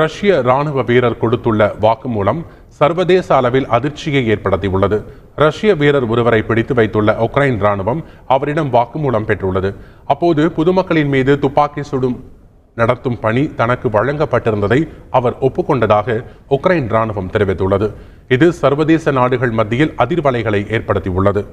ரஷ்ய ராணுவ வீரர் கொடுத்துள்ள வாக்குமூலம் சர்வதேச அளவில் அதிர்ச்சியை ஏற்படுத்தியுள்ளது ரஷ்ய வீரர் ஒருவரை பிடித்து வைத்துள்ள உக்ரைன் ராணுவம் அவரிடம் வாக்குமூலம் பெற்றுள்ளது அப்போது பொதுமக்களின் மீது துப்பாக்கி சுடும் நடத்தும் பணி தனக்கு வழங்கப்பட்டிருந்ததை அவர் ஒப்புக்கொண்டதாக உக்ரைன் ராணுவம் தெரிவித்துள்ளது இது சர்வதேச நாடுகள் மத்தியில் அதிர்வலைகளை ஏற்படுத்தியுள்ளது